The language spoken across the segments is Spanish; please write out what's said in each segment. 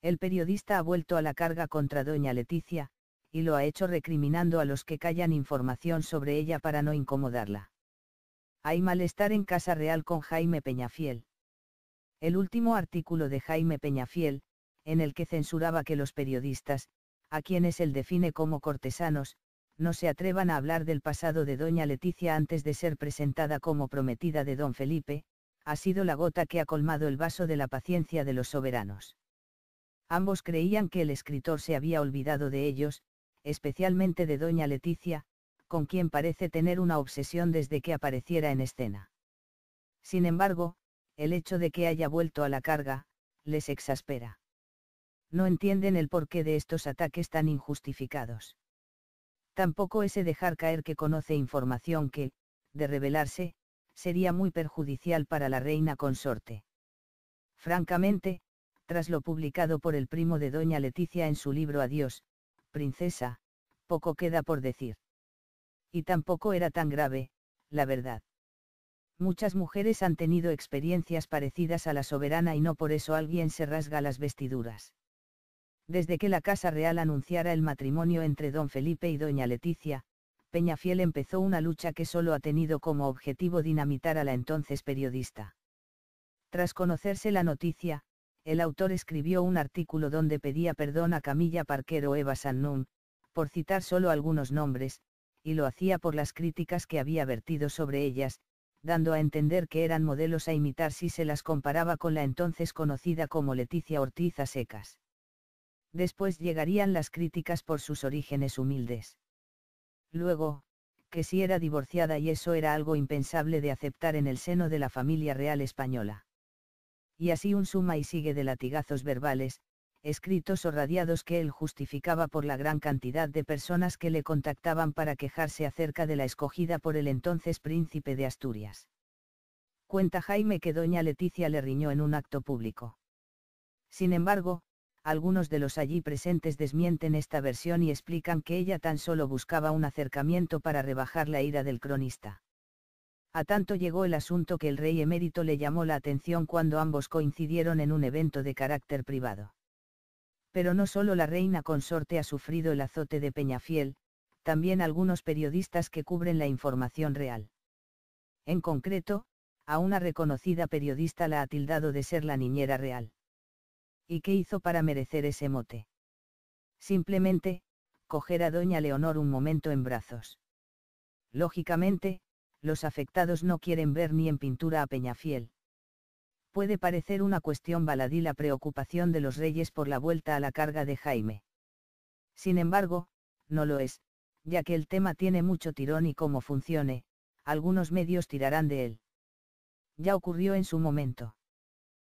El periodista ha vuelto a la carga contra doña Leticia, y lo ha hecho recriminando a los que callan información sobre ella para no incomodarla. Hay malestar en Casa Real con Jaime Peñafiel. El último artículo de Jaime Peñafiel, en el que censuraba que los periodistas, a quienes él define como cortesanos, no se atrevan a hablar del pasado de doña Leticia antes de ser presentada como prometida de don Felipe, ha sido la gota que ha colmado el vaso de la paciencia de los soberanos. Ambos creían que el escritor se había olvidado de ellos, especialmente de doña Leticia, con quien parece tener una obsesión desde que apareciera en escena. Sin embargo, el hecho de que haya vuelto a la carga, les exaspera. No entienden el porqué de estos ataques tan injustificados. Tampoco ese dejar caer que conoce información que, de revelarse, sería muy perjudicial para la reina consorte. Francamente, tras lo publicado por el primo de doña Leticia en su libro Adiós, princesa, poco queda por decir. Y tampoco era tan grave, la verdad. Muchas mujeres han tenido experiencias parecidas a la soberana y no por eso alguien se rasga las vestiduras. Desde que la Casa Real anunciara el matrimonio entre don Felipe y doña Leticia, Peñafiel empezó una lucha que solo ha tenido como objetivo dinamitar a la entonces periodista. Tras conocerse la noticia, el autor escribió un artículo donde pedía perdón a Camilla Parquero Eva San Nun, por citar solo algunos nombres, y lo hacía por las críticas que había vertido sobre ellas, dando a entender que eran modelos a imitar si se las comparaba con la entonces conocida como Leticia Ortiz a secas. Después llegarían las críticas por sus orígenes humildes. Luego, que si era divorciada y eso era algo impensable de aceptar en el seno de la familia real española y así un suma y sigue de latigazos verbales, escritos o radiados que él justificaba por la gran cantidad de personas que le contactaban para quejarse acerca de la escogida por el entonces príncipe de Asturias. Cuenta Jaime que doña Leticia le riñó en un acto público. Sin embargo, algunos de los allí presentes desmienten esta versión y explican que ella tan solo buscaba un acercamiento para rebajar la ira del cronista. A tanto llegó el asunto que el rey emérito le llamó la atención cuando ambos coincidieron en un evento de carácter privado. Pero no solo la reina consorte ha sufrido el azote de Peñafiel, también algunos periodistas que cubren la información real. En concreto, a una reconocida periodista la ha tildado de ser la niñera real. ¿Y qué hizo para merecer ese mote? Simplemente, coger a doña Leonor un momento en brazos. Lógicamente, los afectados no quieren ver ni en pintura a Peñafiel. Puede parecer una cuestión baladí la preocupación de los reyes por la vuelta a la carga de Jaime. Sin embargo, no lo es, ya que el tema tiene mucho tirón y como funcione, algunos medios tirarán de él. Ya ocurrió en su momento.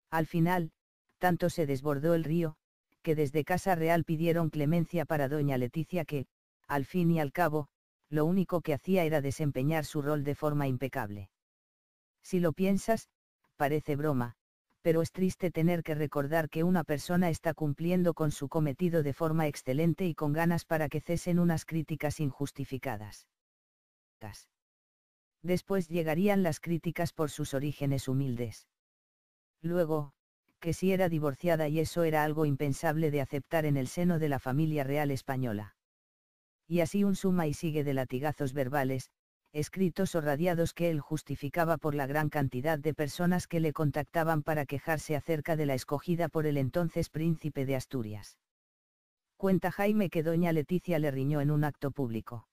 Al final, tanto se desbordó el río, que desde Casa Real pidieron clemencia para doña Leticia que, al fin y al cabo, lo único que hacía era desempeñar su rol de forma impecable. Si lo piensas, parece broma, pero es triste tener que recordar que una persona está cumpliendo con su cometido de forma excelente y con ganas para que cesen unas críticas injustificadas. Después llegarían las críticas por sus orígenes humildes. Luego, que si era divorciada y eso era algo impensable de aceptar en el seno de la familia real española y así un suma y sigue de latigazos verbales, escritos o radiados que él justificaba por la gran cantidad de personas que le contactaban para quejarse acerca de la escogida por el entonces príncipe de Asturias. Cuenta Jaime que doña Leticia le riñó en un acto público.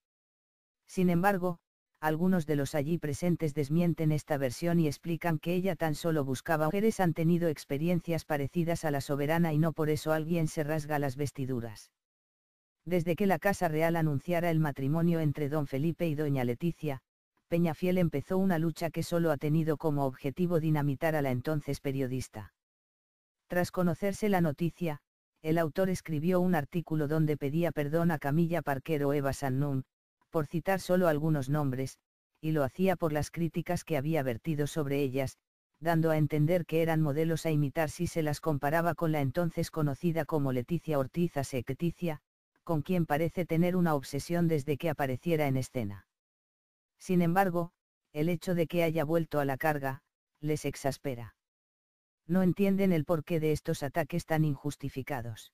Sin embargo, algunos de los allí presentes desmienten esta versión y explican que ella tan solo buscaba mujeres han tenido experiencias parecidas a la soberana y no por eso alguien se rasga las vestiduras. Desde que la Casa Real anunciara el matrimonio entre don Felipe y doña Leticia, Peñafiel empezó una lucha que solo ha tenido como objetivo dinamitar a la entonces periodista. Tras conocerse la noticia, el autor escribió un artículo donde pedía perdón a Camilla Parquero Eva San Nun, por citar solo algunos nombres, y lo hacía por las críticas que había vertido sobre ellas, dando a entender que eran modelos a imitar si se las comparaba con la entonces conocida como Leticia Ortiz Asecticia, con quien parece tener una obsesión desde que apareciera en escena. Sin embargo, el hecho de que haya vuelto a la carga, les exaspera. No entienden el porqué de estos ataques tan injustificados.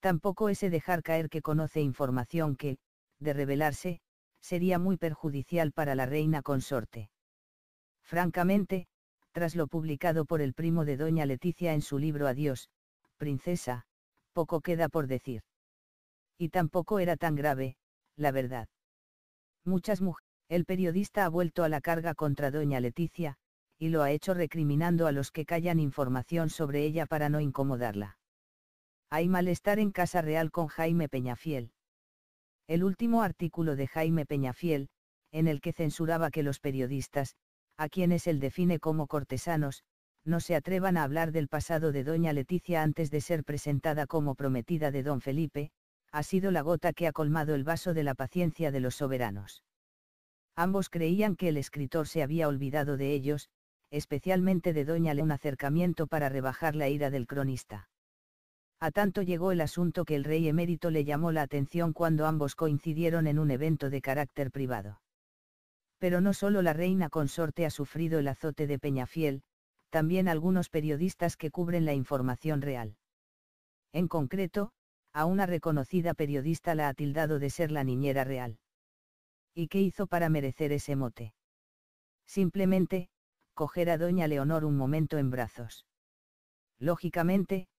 Tampoco ese dejar caer que conoce información que, de revelarse, sería muy perjudicial para la reina consorte. Francamente, tras lo publicado por el primo de doña Leticia en su libro Adiós, princesa, poco queda por decir. Y tampoco era tan grave, la verdad. Muchas mujeres. El periodista ha vuelto a la carga contra doña Leticia, y lo ha hecho recriminando a los que callan información sobre ella para no incomodarla. Hay malestar en Casa Real con Jaime Peñafiel. El último artículo de Jaime Peñafiel, en el que censuraba que los periodistas, a quienes él define como cortesanos, no se atrevan a hablar del pasado de doña Leticia antes de ser presentada como prometida de don Felipe, ha sido la gota que ha colmado el vaso de la paciencia de los soberanos. Ambos creían que el escritor se había olvidado de ellos, especialmente de Doña Le un acercamiento para rebajar la ira del cronista. A tanto llegó el asunto que el rey emérito le llamó la atención cuando ambos coincidieron en un evento de carácter privado. Pero no solo la reina consorte ha sufrido el azote de Peñafiel, también algunos periodistas que cubren la información real. En concreto, a una reconocida periodista la ha tildado de ser la niñera real. ¿Y qué hizo para merecer ese mote? Simplemente, coger a doña Leonor un momento en brazos. Lógicamente,